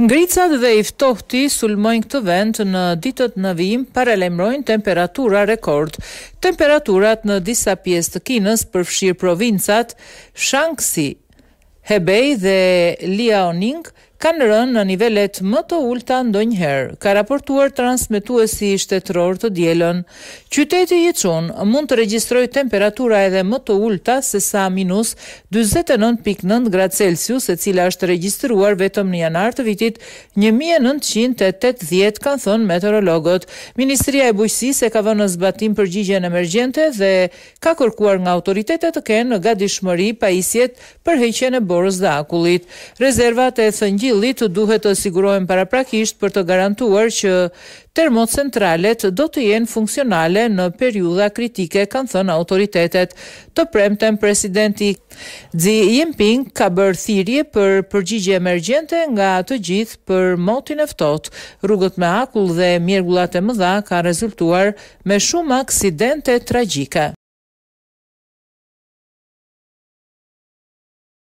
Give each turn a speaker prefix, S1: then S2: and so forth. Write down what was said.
S1: Ngricat dhe i ftohti sulmojnë këtë vend në ditët në vim paralemrojnë temperatura rekord. Temperaturat në disa pjesë të kinës përfshirë provincat, Shanxi, Hebei dhe Liaoning, kanë rënë në nivelet më të ulta ndonjëherë, ka raportuar transmetuesi i shtetëror të dielën. Qyteti i Çun mund të regjistrojë temperatura edhe më të ulta se sa minus 49.9 gradë Celsius, e cila është regjistruar vetëm në janar të vitit 1980, kanë thënë meteorologët. Ministria e Bujqësisë ka vënë në zbatim përgjigjen emergjente dhe ka kërkuar nga autoritetet të kenë në gatishmëri pajisjet për heqjen e borës dhe akullit. Rezervat e thëngjit duket duhet të sigurohen paraprakisht për të garantuar që termocentralet do të jenë funksionale në periudha kritike kanë thënë autoritetet të premten presidenti Xi Jinping ka bërë thirrje për përgjigje emergjente nga të gjithë për motin e ftohtë rrugët me akull dhe mergullat e mëdha kanë rezultuar me shumë aksidente tragjike